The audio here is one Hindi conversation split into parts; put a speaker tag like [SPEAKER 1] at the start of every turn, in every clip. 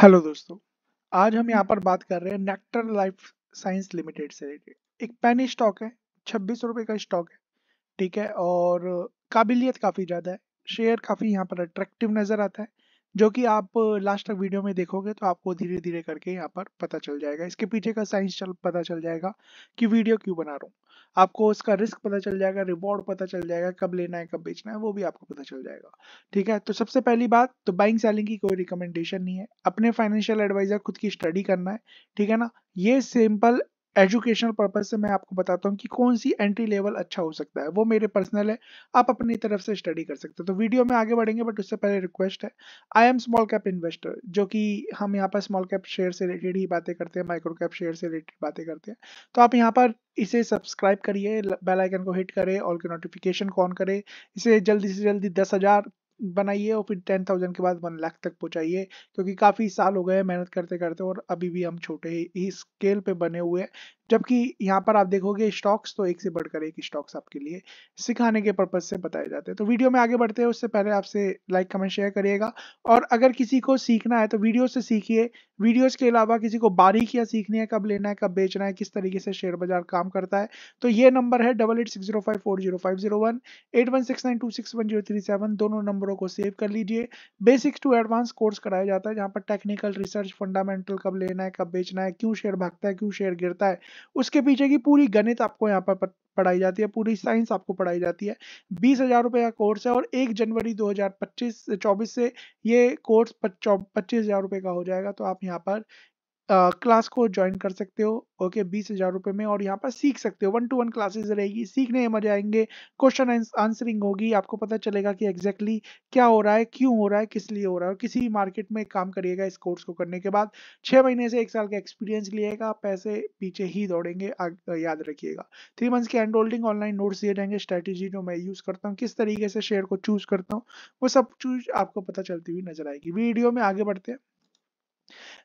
[SPEAKER 1] हेलो दोस्तों आज हम यहाँ पर बात कर रहे हैं नेक्टर लाइफ साइंस लिमिटेड से रिलेटेड एक पैनी स्टॉक है छब्बीस रुपए का स्टॉक है ठीक है और काबिलियत काफ़ी ज़्यादा है शेयर काफ़ी यहाँ पर अट्रैक्टिव नज़र आता है जो कि आप लास्ट तक वीडियो में देखोगे तो आपको धीरे धीरे करके यहाँ पर पता चल जाएगा इसके पीछे का साइंस चल पता चल जाएगा कि वीडियो क्यों बना रहा हूँ आपको उसका रिस्क पता चल जाएगा रिवॉर्ड पता चल जाएगा कब लेना है कब बेचना है वो भी आपको पता चल जाएगा ठीक है तो सबसे पहली बात तो बाइंग सेलिंग की कोई रिकमेंडेशन नहीं है अपने फाइनेंशियल एडवाइजर खुद की स्टडी करना है ठीक है ना ये सिंपल एजुकेशनल पर्पज से मैं आपको बताता हूँ कि कौन सी एंट्री लेवल अच्छा हो सकता है वो मेरे पर्सनल है आप अपनी तरफ से स्टडी कर सकते हो तो वीडियो में आगे बढ़ेंगे बट उससे पहले रिक्वेस्ट है I am small cap investor जो कि हम यहाँ पर स्मॉल कैप शेयर से रिलेटेड ही बातें करते हैं माइक्रो कैप शेयर से रिलेटेड बातें करते हैं तो आप यहाँ पर इसे सब्सक्राइब करिए बेल आइकन को हिट करें ऑल के नोटिफिकेशन को ऑन करें इसे जल्दी से जल्दी दस हज़ार बनाइए और फिर टेन थाउजेंड के बाद वन लाख तक पहुंचाइए क्योंकि काफ़ी साल हो गए मेहनत करते करते और अभी भी हम छोटे ही स्केल पे बने हुए हैं जबकि यहाँ पर आप देखोगे स्टॉक्स तो एक से बढ़कर एक स्टॉक्स आपके लिए सिखाने के पर्पज से बताए जाते हैं तो वीडियो में आगे बढ़ते हैं उससे पहले आपसे लाइक कमेंट शेयर करिएगा और अगर किसी को सीखना है तो वीडियो से सीखिए वीडियोस के अलावा किसी को बारीकियाँ सीखनी है कब लेना है कब बेचना है किस तरीके से शेयर बाजार काम करता है तो ये नंबर है double eight six zero five four zero five zero one eight one six nine two six one zero three seven दोनों नंबरों को सेव कर लीजिए बेसिक्स टू एडवांस कोर्स कराया जाता है जहाँ पर टेक्निकल रिसर्च फंडामेंटल कब लेना है कब बेचना है क्यों शेयर भागता है क्यों शेयर गिरता है उसके पीछे की पूरी गणित आपको यहाँ पर पढ़ाई जाती है पूरी साइंस आपको पढ़ाई जाती है बीस हजार रुपये का कोर्स है और एक जनवरी दो हजार पच्चीस चौबीस से ये कोर्स पच्चीस हजार रुपये का हो जाएगा तो आप यहाँ पर क्लास को ज्वाइन कर सकते हो ओके बीस हजार रुपये में और यहाँ पर सीख सकते हो वन टू वन क्लासेस रहेगी सीखने में मजा आएंगे क्वेश्चन आंसरिंग होगी आपको पता चलेगा कि एग्जैक्टली exactly क्या हो रहा है क्यों हो रहा है किस लिए हो रहा है और किसी मार्केट में काम करिएगा इस कोर्स को करने के बाद छः महीने से एक साल का एक्सपीरियंस लिएगा पैसे पीछे ही दौड़ेंगे याद रखिएगा थ्री मंथ्स के एंड होल्डिंग ऑनलाइन नोट्स दिए जाएंगे स्ट्रैटेजी जो मैं यूज़ करता हूँ किस तरीके से शेयर को चूज करता हूँ वो सब चूज आपको पता चलती हुई नजर आएगी वीडियो में आगे बढ़ते हैं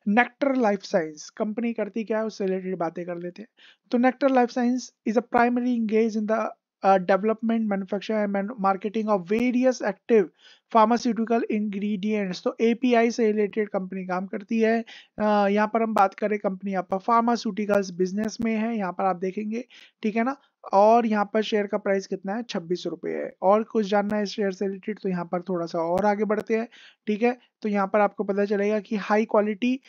[SPEAKER 1] नेक्टर लाइफ साइंस कंपनी करती क्या है उससे रिलेटेड बातें कर लेते हैं तो Nectar Life Science is a primary engage in the development manufacture and marketing of various active pharmaceutical ingredients तो एपीआई से रिलेटेड कंपनी काम करती है uh, यहाँ पर हम बात करें कंपनी आपका फार्मास्यूटिकल्स बिजनेस में है यहाँ पर आप देखेंगे ठीक है ना और यहाँ पर शेयर का प्राइस कितना है छब्बीस रुपये है और कुछ जानना है इस शेयर से रिलेटेड तो यहाँ पर थोड़ा सा और आगे बढ़ते हैं ठीक है तो यहाँ पर आपको पता चलेगा कि हाई क्वालिटी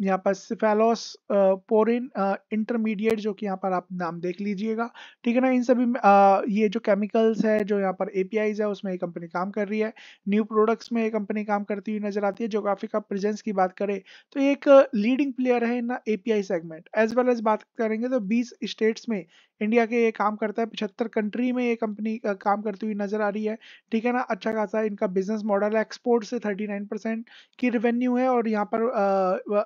[SPEAKER 1] यहाँ पर सिफेलोस पोरिन इंटरमीडिएट जो कि यहाँ पर आप नाम देख लीजिएगा ठीक है ना इन सभी आ, uh, ये जो केमिकल्स है जो यहाँ पर एपीआईज है उसमें ये कंपनी काम कर रही है न्यू प्रोडक्ट्स में ये कंपनी काम करती हुई नजर आती है जोग्राफिक का प्रेजेंस की बात करें तो एक लीडिंग uh, प्लेयर है in API segment as well as बात करेंगे तो बीस स्टेट्स में इंडिया के ये काम करता है पिछहत्तर कंट्री में ये कंपनी काम करती हुई नजर आ रही है ठीक है ना अच्छा खासा इनका बिजनेस मॉडल है एक्सपोर्ट से थर्टी नाइन परसेंट की रेवेन्यू है और यहाँ पर आ,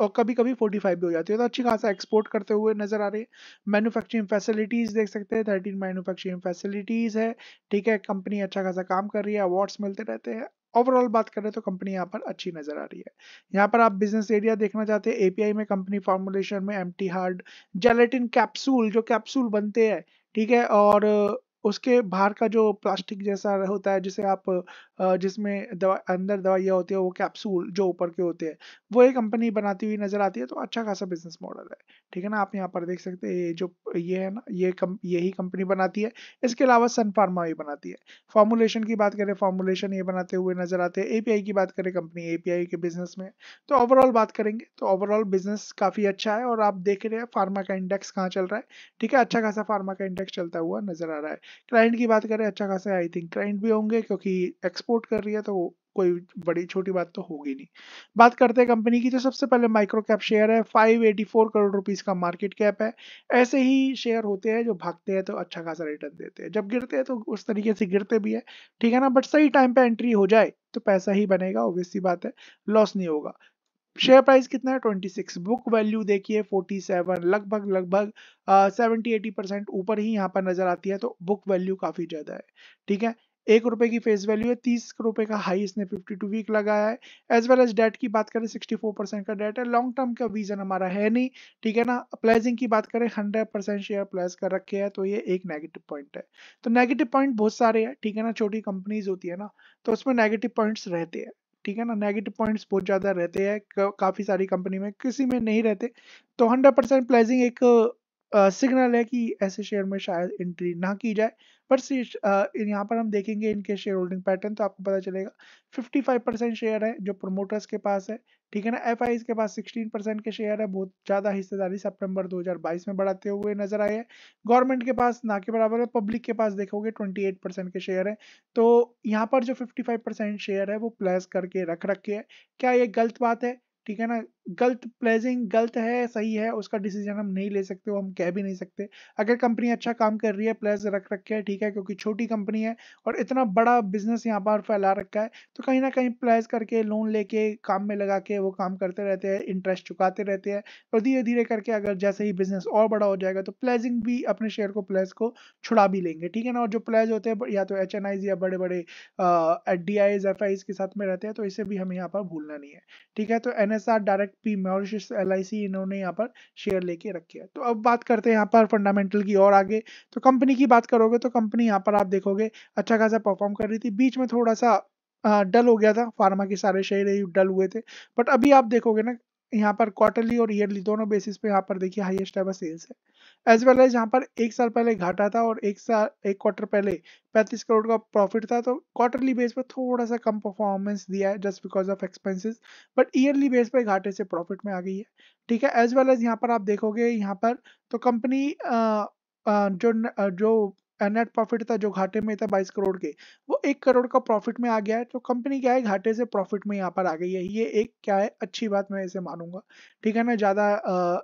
[SPEAKER 1] और कभी कभी 45 भी हो जाती है तो अच्छी खासा एक्सपोर्ट करते हुए नजर आ रही है मैन्युफैक्चरिंग फैसिलिटीज देख सकते हैं थर्टीन मैन्युफैक्चरिंग फैसिलिटीज है ठीक है कंपनी अच्छा खासा काम कर रही है अवार्ड्स मिलते रहते हैं ओवरऑल बात करें तो कंपनी यहाँ पर अच्छी नजर आ रही है यहाँ पर आप बिजनेस एरिया देखना चाहते हैं एपीआई में कंपनी फॉर्मुलेशन में एम हार्ड जेलेटिन कैप्सूल जो कैप्सूल बनते हैं ठीक है और उसके बाहर का जो प्लास्टिक जैसा होता है जिसे आप जिसमें दवा अंदर दवाइयाँ होती है वो कैप्सूल जो ऊपर के होते हैं वो एक कंपनी बनाती हुई नज़र आती है तो अच्छा खासा बिजनेस मॉडल है ठीक है ना आप यहाँ पर देख सकते हैं ये जो ये है ना ये कम यही कंपनी बनाती है इसके अलावा सन फार्मा भी बनाती है फॉर्मुलेशन की बात करें फॉर्मुलेशन ये बनाते हुए नज़र आते हैं एपीआई की बात करें कंपनी एपीआई के बिजनेस में तो ओवरऑल बात करेंगे तो ओवरऑल बिजनेस काफ़ी अच्छा है और आप देख रहे हैं फार्मा का इंडेक्स कहाँ चल रहा है ठीक है अच्छा खासा फार्मा का इंडेक्स चलता हुआ नज़र आ रहा है क्लाइंट की बात करें अच्छा खासा आई थिंक क्लाइंट भी होंगे क्योंकि एक्सपोर्ट कर रही है तो कोई बड़ी छोटी बात तो होगी नहीं बात करते हैं कंपनी की तो सबसे पहले माइक्रो कैप शेयर है 584 करोड़ रुपीस का मार्केट कैप है ऐसे ही शेयर होते हैं जो भागते हैं तो अच्छा खासा रिटर्न देते हैं जब गिरते हैं तो उस तरीके से गिरते भी है ठीक है ना बट सही टाइम पे एंट्री हो जाए तो पैसा ही बनेगा ओबियसली बात है लॉस नहीं होगा शेयर प्राइस कितना है 26 बुक वैल्यू देखिए 47 लगभग लगभग सेवेंटी एटी परसेंट ऊपर ही यहाँ पर नजर आती है तो बुक वैल्यू काफी ज्यादा है ठीक है एक रुपए की फेस वैल्यू है तीस रुपए का हाई इसने 52 वीक लगाया है एज वेल एज डेट की बात करें 64 परसेंट का डेट है लॉन्ग टर्म का विजन हमारा है नहीं ठीक है ना प्लेजिंग की बात करें हंड्रेड परसेंट शेयर प्लेस कर रखे हैं तो ये एक नेगेटिव पॉइंट है तो नेगेटिव पॉइंट बहुत सारे हैं ठीक है ना छोटी कंपनीज होती है ना तो उसमें नेगेटिव पॉइंट्स रहते हैं ठीक है ना नेगेटिव पॉइंट्स बहुत ज़्यादा रहते हैं काफ़ी सारी कंपनी में किसी में नहीं रहते तो हंड्रेड परसेंट प्लेजिंग एक सिग्नल है कि ऐसे शेयर में शायद एंट्री ना की जाए पर यहाँ पर हम देखेंगे इनके शेयर होल्डिंग पैटर्न तो आपको पता चलेगा 55 परसेंट शेयर है जो प्रोमोटर्स के पास है ठीक है ना एफ के पास 16 परसेंट के शेयर है बहुत ज़्यादा हिस्सेदारी सितंबर 2022 में बढ़ाते हुए नजर आए हैं गवर्नमेंट के पास ना के बराबर है पब्लिक के पास देखोगे 28 परसेंट के शेयर है तो यहाँ पर जो 55 परसेंट शेयर है वो प्लस करके रख रखे है क्या ये गलत बात है ठीक है ना गलत प्लेजिंग गलत है सही है उसका डिसीजन हम नहीं ले सकते वो हम कह भी नहीं सकते अगर कंपनी अच्छा काम कर रही है प्लेज रख रखे है ठीक है क्योंकि छोटी कंपनी है और इतना बड़ा बिजनेस यहाँ पर फैला रखा है तो कहीं ना कहीं प्लेज करके लोन लेके काम में लगा के वो काम करते रहते हैं इंटरेस्ट चुकाते रहते हैं और धीरे धीरे करके अगर जैसे ही बिजनेस और बड़ा हो जाएगा तो प्लेजिंग भी अपने शेयर को प्लेज को छुड़ा भी लेंगे ठीक है ना और जो प्लेज होते हैं या तो एच या बड़े बड़े डी आई के साथ में रहते हैं तो इसे भी हमें यहाँ पर भूलना नहीं है ठीक है तो N direct P Mauritius L इन्होंने यहाँ पर शेयर लेके रखे हैं तो अब बात करते हैं यहाँ पर फंडामेंटल की और आगे तो कंपनी की बात करोगे तो कंपनी यहाँ पर आप देखोगे अच्छा खासा परफॉर्म कर रही थी बीच में थोड़ा सा डल हो गया था फार्मा के सारे शेयर डल हुए थे बट अभी आप देखोगे ना यहाँ पर क्वार्टरली और ईयरली दोनों बेसिस पे यहाँ पर देखिए हाईएस्ट एवर सेल्स है एज वेल एज यहाँ पर एक साल पहले घाटा था और एक साल एक क्वार्टर पहले 35 करोड़ का प्रॉफिट था तो क्वार्टरली बेस पर थोड़ा सा कम परफॉर्मेंस दिया है just because of expenses but yearly base पर घाटे से प्रॉफिट में आ गई है ठीक है एज वेल एज यहाँ पर आप देखोगे यहाँ पर तो कंपनी जो जो नेट प्रॉफिट था जो घाटे में था बाईस करोड़ के वो एक करोड़ का प्रॉफिट में आ गया है तो कंपनी क्या है घाटे से प्रॉफिट में यहाँ पर आ गई है ये एक क्या है अच्छी बात मैं इसे मानूंगा ठीक है ना ज़्यादा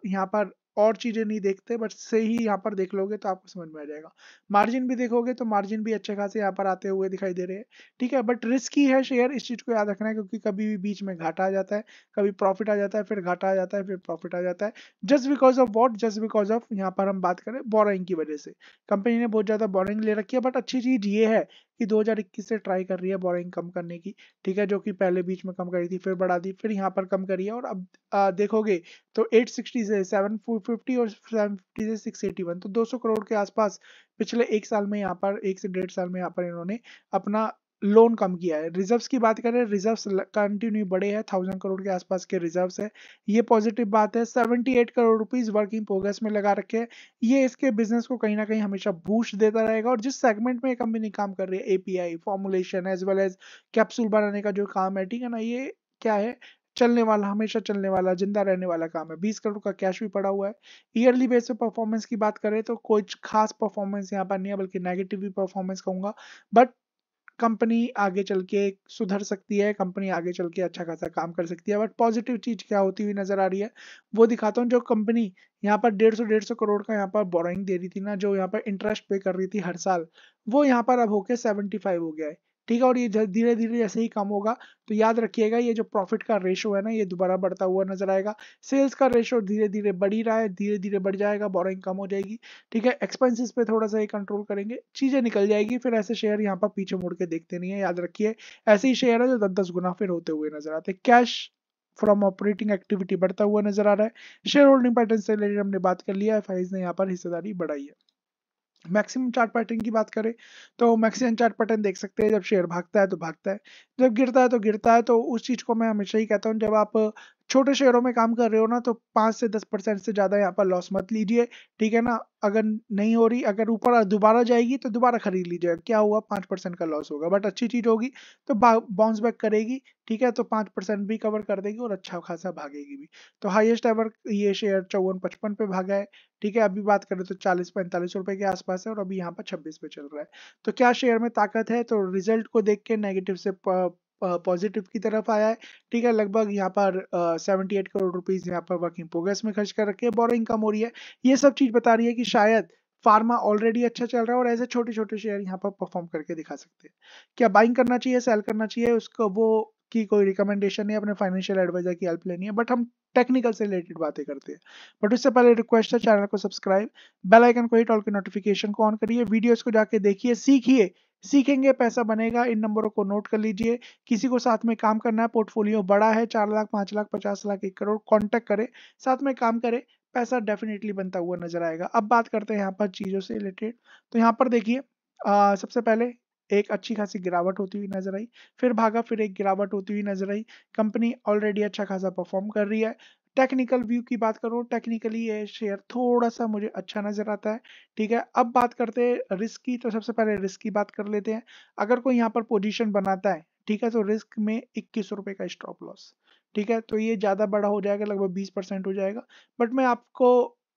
[SPEAKER 1] यहाँ पर और चीज़ें नहीं देखते बट से ही यहाँ पर देख लोगे तो आपको समझ में आ जाएगा मार्जिन भी देखोगे तो मार्जिन भी अच्छे खासे यहाँ पर आते हुए दिखाई दे रहे हैं ठीक है बट रिस्क ही है शेयर इस चीज़ को याद रखना है क्योंकि कभी भी बीच में घाटा आ जाता है कभी प्रॉफिट आ जाता है फिर घाटा आ जाता है फिर प्रॉफिट आ जाता है just because of what just because of यहाँ पर हम बात करें बोरिंग की वजह से कंपनी ने बहुत ज़्यादा बोरिंग ले रखी है बट अच्छी चीज़ ये है कि 2021 से ट्राई कर रही है बोरिंग कम करने की ठीक है जो कि पहले बीच में कम करी थी फिर बढ़ा दी फिर यहाँ पर कम करी है और अब आ, देखोगे तो 860 से 750 और 750 से 681 तो 200 करोड़ के आसपास पिछले एक साल में यहाँ पर एक से डेढ़ साल में यहाँ पर इन्होंने अपना लोन कम किया है रिजर्व्स की बात करें रिजर्व्स कंटिन्यू बढ़े हैं थाउजेंड करोड़ के आसपास के रिजर्व्स है ये पॉजिटिव बात है seventy eight crore rupees working progress में लगा रखे हैं ये इसके बिजनेस को कहीं ना कहीं हमेशा बूस्ट देता रहेगा और जिस सेगमेंट में कंपनी काम कर रही है API formulation as well as capsule बनाने का जो काम है ठीक है ना ये क्या है चलने वाला हमेशा चलने वाला जिंदा रहने वाला काम है बीस करोड़ का कैश भी पड़ा हुआ है ईयरली बेस पे परफॉर्मेंस की बात करें तो कोई खास परफॉर्मेंस यहाँ पर नहीं है बल्कि नेगेटिव भी परफॉर्मेंस कहूंगा बट कंपनी आगे चल के सुधर सकती है कंपनी आगे चल के अच्छा खासा काम कर सकती है बट पॉजिटिव चीज क्या होती हुई नजर आ रही है वो दिखाता हूँ जो कंपनी यहाँ पर डेढ़ सौ डेढ़ सौ करोड़ का यहाँ पर बोरोइंग दे रही थी ना जो यहाँ पर इंटरेस्ट पे कर रही थी हर साल वो यहाँ पर अब होके सेवेंटी फाइव हो गया है ठीक है और ये धीरे धीरे जैसे ही कम होगा तो याद रखिएगा ये जो प्रॉफिट का रेशो है ना ये दोबारा बढ़ता हुआ नजर आएगा सेल्स का रेशो धीरे धीरे बढ़ ही रहा है धीरे धीरे बढ़ जाएगा बोरिंग कम हो जाएगी ठीक है एक्सपेंसिस पे थोड़ा सा ये कंट्रोल करेंगे चीजें निकल जाएगी फिर ऐसे शेयर यहाँ पर पीछे मुड़ के देखते नहीं है याद रखिए ऐसे ही शेयर है जो दस दस गुना फिर होते हुए नजर आते कैश फ्रॉम ऑपरेटिंग एक्टिविटी बढ़ता हुआ नजर आ रहा है शेयर होल्डिंग पैटर्न से रिलेटेड हमने बात कर लिया एफ ने यहाँ पर हिस्सेदारी बढ़ाई है मैक्सिमम चार्ट पैटर्न की बात करें तो मैक्सिमम चार्ट पैटर्न देख सकते हैं जब शेयर भागता है तो भागता है जब गिरता है तो गिरता है तो उस चीज़ को मैं हमेशा ही कहता हूँ जब आप छोटे शेयरों में काम कर रहे हो ना तो पांच से दस परसेंट से ज़्यादा यहाँ पर लॉस मत लीजिए ठीक है ना अगर नहीं हो रही अगर ऊपर दोबारा जाएगी तो दोबारा खरीद लीजिए क्या हुआ पांच परसेंट का लॉस होगा बट अच्छी चीज़ होगी तो बाउंस बैक करेगी ठीक है तो पांच परसेंट भी कवर कर देगी और अच्छा खासा भागेगी भी तो हाइएस्ट एवर ये शेयर चौवन पचपन पे भागा है ठीक है अभी बात करें तो चालीस पैंतालीस रुपए के आसपास है और अभी यहाँ पर छब्बीस पे चल रहा है तो क्या शेयर में ताकत है तो रिजल्ट को देख के नेगेटिव से पॉजिटिव की तरफ आया है ठीक है लगभग यहाँ पर सेवेंटी एट करोड़ रुपीज यहाँ पर वर्किंग प्रोग्रेस में खर्च कर रखे है बोरो इनकम हो रही है ये सब चीज बता रही है कि शायद फार्मा ऑलरेडी अच्छा चल रहा है और ऐसे छोटे छोटे शेयर यहाँ पर परफॉर्म करके दिखा सकते हैं क्या बाइंग करना चाहिए सेल करना चाहिए उसको वो की कोई रिकमेंडेशन नहीं अपने फाइनेंशियल एडवाइजर की हेल्प लेनी है बट हम टेक्निकल से रिलेटेड बातें करते हैं बट उससे पहले रिक्वेस्ट है चैनल को सब्सक्राइब बेल आइकन को हिट ऑल के नोटिफिकेशन को ऑन करिए वीडियोस को जाके देखिए सीखिए सीखेंगे पैसा बनेगा इन नंबरों को नोट कर लीजिए किसी को साथ में काम करना है पोर्टफोलियो बड़ा है चार लाख पांच लाख पचास लाख एक करोड़ कॉन्टेक्ट करें साथ में काम करें पैसा डेफिनेटली बनता हुआ नजर आएगा अब बात करते हैं यहाँ पर चीजों से रिलेटेड तो यहाँ पर देखिए सबसे पहले एक अच्छी खासी गिरावट होती हुई नजर आई फिर भागा फिर एक गिरावट होती हुई नजर आई कंपनी ऑलरेडी अच्छा खासा परफॉर्म कर रही है टेक्निकल व्यू की बात करो टेक्निकली ये शेयर थोड़ा सा मुझे अच्छा नज़र आता है ठीक है अब बात करते हैं रिस्क की तो सबसे पहले रिस्क की बात कर लेते हैं अगर कोई यहाँ पर पोजिशन बनाता है ठीक है तो रिस्क में इक्कीस रुपये का स्टॉप लॉस ठीक है तो ये ज़्यादा बड़ा हो जाएगा लगभग बीस परसेंट हो जाएगा बट मैं आपको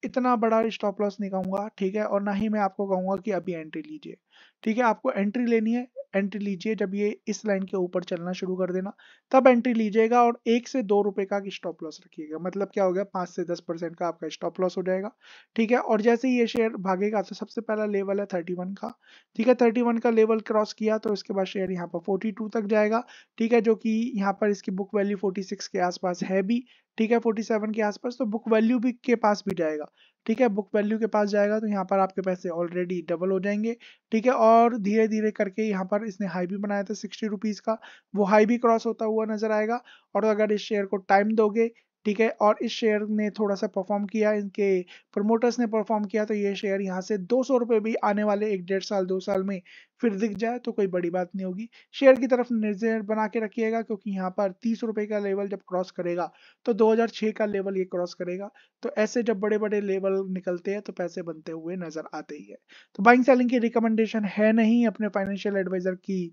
[SPEAKER 1] इतना बड़ा स्टॉप लॉस नहीं कहूँगा ठीक है और ना ही मैं आपको कहूँगा कि अभी एंट्री लीजिए ठीक है आपको एंट्री लेनी है एंट्री लीजिए जब ये इस लाइन के ऊपर चलना शुरू कर देना तब एंट्री लीजिएगा और एक से दो रुपए का स्टॉप लॉस रखिएगा मतलब क्या हो गया पांच से दस परसेंट का आपका स्टॉप लॉस हो जाएगा ठीक है और जैसे ही ये शेयर भागेगा तो सबसे पहला लेवल है थर्टी वन का ठीक है थर्टी वन का लेवल क्रॉस किया तो इसके बाद शेयर यहाँ पर फोर्टी टू तक जाएगा ठीक है जो कि यहाँ पर इसकी बुक वैल्यू फोर्टी सिक्स के आसपास है भी ठीक है फोर्टी सेवन के आसपास तो बुक वैल्यू भी के पास भी जाएगा ठीक है बुक वैल्यू के पास जाएगा तो यहाँ पर आपके पैसे ऑलरेडी डबल हो जाएंगे ठीक है और धीरे धीरे करके यहाँ पर इसने हाई भी बनाया था सिक्सटी रुपीज़ का वो हाई भी क्रॉस होता हुआ नजर आएगा और अगर इस शेयर को टाइम दोगे ठीक है और इस शेयर ने थोड़ा सा परफॉर्म किया इनके प्रमोटर्स ने परफॉर्म किया तो ये शेयर यहाँ से दो सौ रुपये भी आने वाले एक डेढ़ साल दो साल में फिर दिख जाए तो कोई बड़ी बात नहीं होगी शेयर की तरफ निर्जर बना के रखिएगा क्योंकि यहाँ पर तीस रुपये का लेवल जब क्रॉस करेगा तो 2006 का लेवल ये क्रॉस करेगा तो ऐसे जब बड़े बड़े लेवल निकलते हैं तो पैसे बनते हुए नजर आते ही है तो बाइंग सेलिंग की रिकमेंडेशन है नहीं अपने फाइनेंशियल एडवाइजर की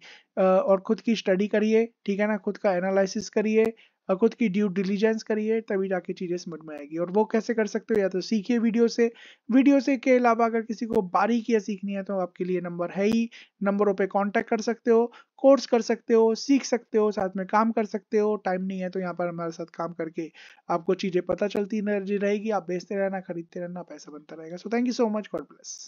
[SPEAKER 1] और खुद की स्टडी करिए ठीक है ना खुद का एनालिसिस करिए और खुद की ड्यू डिलीजेंस करिए तभी जाके चीज़ें समझ में आएगी और वो कैसे कर सकते हो या तो सीखिए वीडियो से वीडियो से के अलावा अगर किसी को बारीकियाँ सीखनी है तो आपके लिए नंबर है ही नंबरों पे कांटेक्ट कर सकते हो कोर्स कर सकते हो सीख सकते हो साथ में काम कर सकते हो टाइम नहीं है तो यहाँ पर हमारे साथ काम करके आपको चीज़ें पता चलती रहेगी आप बेचते रहना खरीदते रहना पैसा बनता रहेगा so thank you so much God bless